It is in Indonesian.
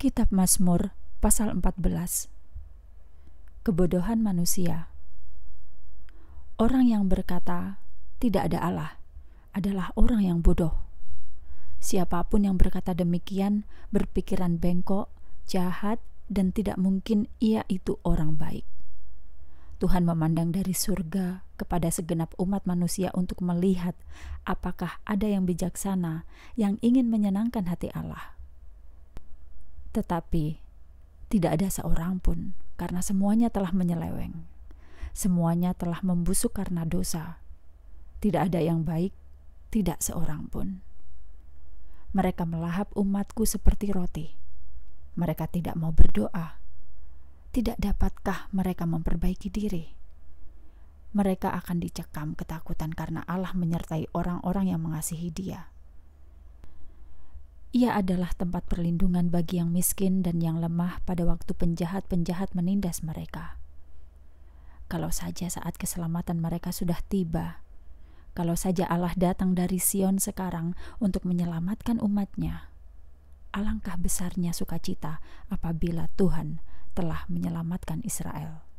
Kitab Mazmur pasal 14 Kebodohan manusia Orang yang berkata tidak ada Allah adalah orang yang bodoh. Siapapun yang berkata demikian berpikiran bengkok, jahat, dan tidak mungkin ia itu orang baik. Tuhan memandang dari surga kepada segenap umat manusia untuk melihat apakah ada yang bijaksana yang ingin menyenangkan hati Allah tetapi tidak ada seorang pun karena semuanya telah menyeleweng. Semuanya telah membusuk karena dosa. Tidak ada yang baik, tidak seorang pun. Mereka melahap umatku seperti roti. Mereka tidak mau berdoa. Tidak dapatkah mereka memperbaiki diri? Mereka akan dicekam ketakutan karena Allah menyertai orang-orang yang mengasihi Dia. Ia adalah tempat perlindungan bagi yang miskin dan yang lemah pada waktu penjahat-penjahat menindas mereka. Kalau saja saat keselamatan mereka sudah tiba, kalau saja Allah datang dari Sion sekarang untuk menyelamatkan umatnya, alangkah besarnya sukacita apabila Tuhan telah menyelamatkan Israel.